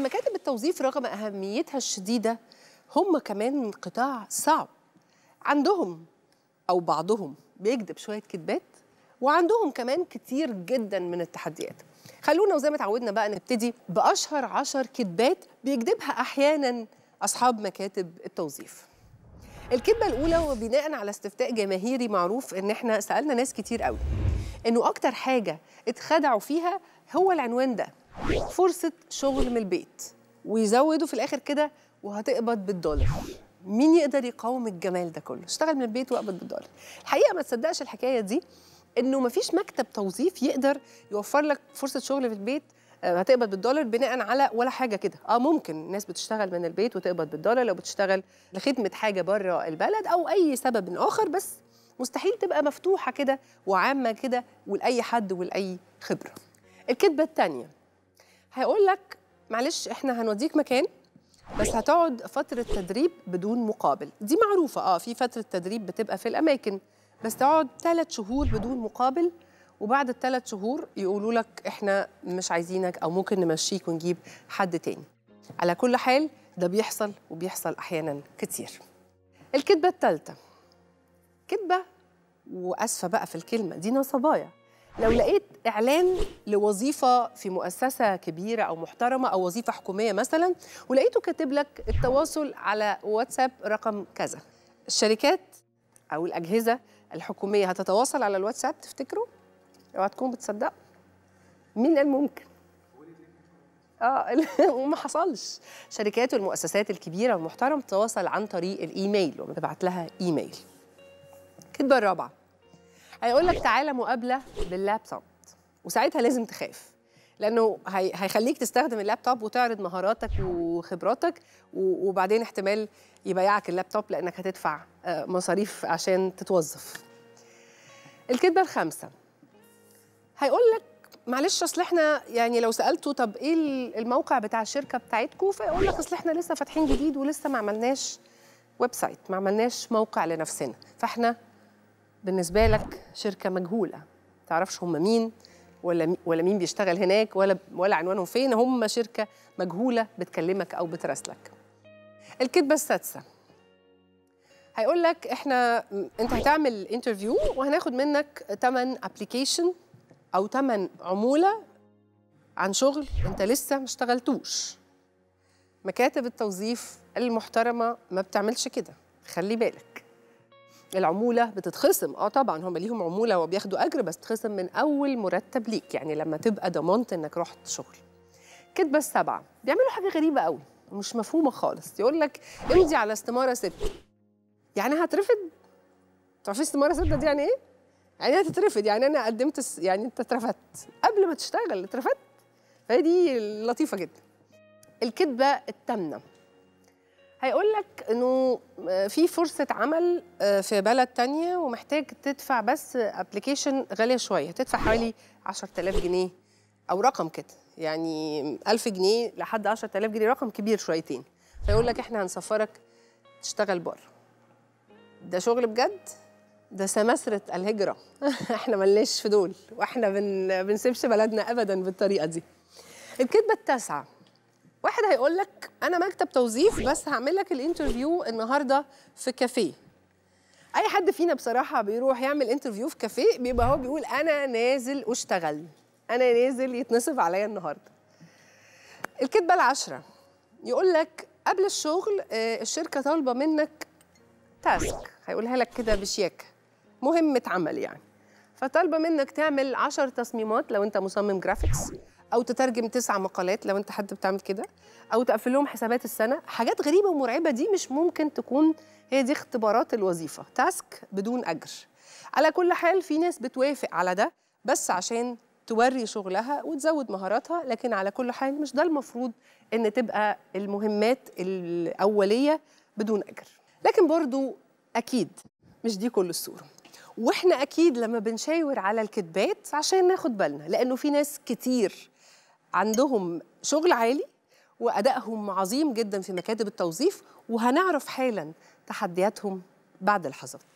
مكاتب التوظيف رغم أهميتها الشديدة هم كمان قطاع صعب عندهم أو بعضهم بيكذب شوية كذبات وعندهم كمان كتير جدا من التحديات خلونا وزي ما اتعودنا بقى نبتدي بأشهر عشر كذبات بيكذبها أحيانا أصحاب مكاتب التوظيف الكذبة الأولى وبناء على استفتاء جماهيري معروف إن إحنا سألنا ناس كتير قوي إنه أكتر حاجة اتخدعوا فيها هو العنوان ده فرصه شغل من البيت ويزودوا في الاخر كده وهتقبض بالدولار مين يقدر يقاوم الجمال ده كله اشتغل من البيت واقبض بالدولار الحقيقه ما تصدقش الحكايه دي انه ما فيش مكتب توظيف يقدر يوفر لك فرصه شغل في البيت آه، هتقبض بالدولار بناء على ولا حاجه كده اه ممكن الناس بتشتغل من البيت وتقبض بالدولار لو بتشتغل لخدمه حاجه بره البلد او اي سبب اخر بس مستحيل تبقى مفتوحه كده وعامه كده ولاي حد ولاي خبره الكذبه الثانيه هيقول لك معلش احنا هنوديك مكان بس هتقعد فتره تدريب بدون مقابل دي معروفه اه في فتره تدريب بتبقى في الاماكن بس تقعد ثلاث شهور بدون مقابل وبعد الثلاث شهور يقولوا لك احنا مش عايزينك او ممكن نمشيك ونجيب حد تاني على كل حال ده بيحصل وبيحصل احيانا كتير الكذبه الثالثه كذبه واسفه بقى في الكلمه دي نصبايا لو لقيت اعلان لوظيفه في مؤسسه كبيره او محترمه او وظيفه حكوميه مثلا ولقيته كاتب لك التواصل على واتساب رقم كذا الشركات او الاجهزه الحكوميه هتتواصل على الواتساب تفتكروا اوعى تكونوا بتصدقوا من الممكن اه وما حصلش شركات والمؤسسات الكبيره والمحترمه بتتواصل عن طريق الايميل وبتبعت لها ايميل الكذبه الرابعه هيقول لك أيوة. تعالى مقابله باللابتوب وساعتها لازم تخاف لانه هيخليك تستخدم اللابتوب وتعرض مهاراتك وخبراتك وبعدين احتمال يبيعك اللابتوب لانك هتدفع آه، مصاريف عشان تتوظف الكذبه الخامسه هيقول لك معلش اصل احنا يعني لو سالته طب ايه الموقع بتاع الشركه بتاعتكم فيقول لك اصل احنا لسه فاتحين جديد ولسه ما عملناش ويب سايت ما عملناش موقع لنفسنا فاحنا بالنسبه لك شركه مجهوله تعرفش هم مين ولا ولا مين بيشتغل هناك ولا ولا عنوانهم فين هم شركه مجهوله بتكلمك او بتراسلك الكذبه السادسه هيقول لك احنا انت هتعمل انترفيو وهناخد منك تمن ابلكيشن او تمن عموله عن شغل انت لسه ما اشتغلتوش مكاتب التوظيف المحترمه ما بتعملش كده خلي بالك العموله بتتخصم اه طبعا هم ليهم عموله وبياخدوا اجر بس تخصم من اول مرتب ليك يعني لما تبقى ضمنت انك رحت شغل كدبه السبعه بيعملوا حاجه غريبه قوي مش مفهومه خالص يقول لك امضي على استماره ست يعني هترفض تعرفي استماره ست دي يعني ايه يعني إيه هتترفض يعني انا قدمت يعني انت اترفدت قبل ما تشتغل اترفدت فهي دي لطيفه جدا الكذبه التامنه هيقول لك انه آه، في فرصه عمل آه، في بلد تانية ومحتاج تدفع بس ابلكيشن غاليه شويه تدفع حوالي 10000 جنيه او رقم كده يعني 1000 جنيه لحد 10000 جنيه رقم كبير شويتين فيقول لك احنا هنسفرك تشتغل بره ده شغل بجد ده سمسرة الهجرة احنا ملناش في دول واحنا بن... بنسيبش بلدنا ابدا بالطريقة دي الكذبة التاسعة واحد هيقول لك انا مكتب توظيف بس هعمل لك الانترفيو النهارده في كافيه اي حد فينا بصراحه بيروح يعمل انترفيو في كافيه بيبقى هو بيقول انا نازل اشتغل انا نازل يتنصب عليا النهارده الكتبه العشره يقول لك قبل الشغل آه، الشركه طالبه منك تاسك هيقولها لك كده بشياكه مهمه عمل يعني فطالبه منك تعمل 10 تصميمات لو انت مصمم جرافيكس او تترجم تسع مقالات لو انت حد بتعمل كده او تقفل لهم حسابات السنه حاجات غريبه ومرعبه دي مش ممكن تكون هي دي اختبارات الوظيفه تاسك بدون اجر على كل حال في ناس بتوافق على ده بس عشان توري شغلها وتزود مهاراتها لكن على كل حال مش ده المفروض ان تبقى المهمات الاوليه بدون اجر لكن برضو اكيد مش دي كل الصوره واحنا اكيد لما بنشاور على الكذبات عشان ناخد بالنا لانه في ناس كتير عندهم شغل عالي وادائهم عظيم جدا في مكاتب التوظيف وهنعرف حالا تحدياتهم بعد لحظات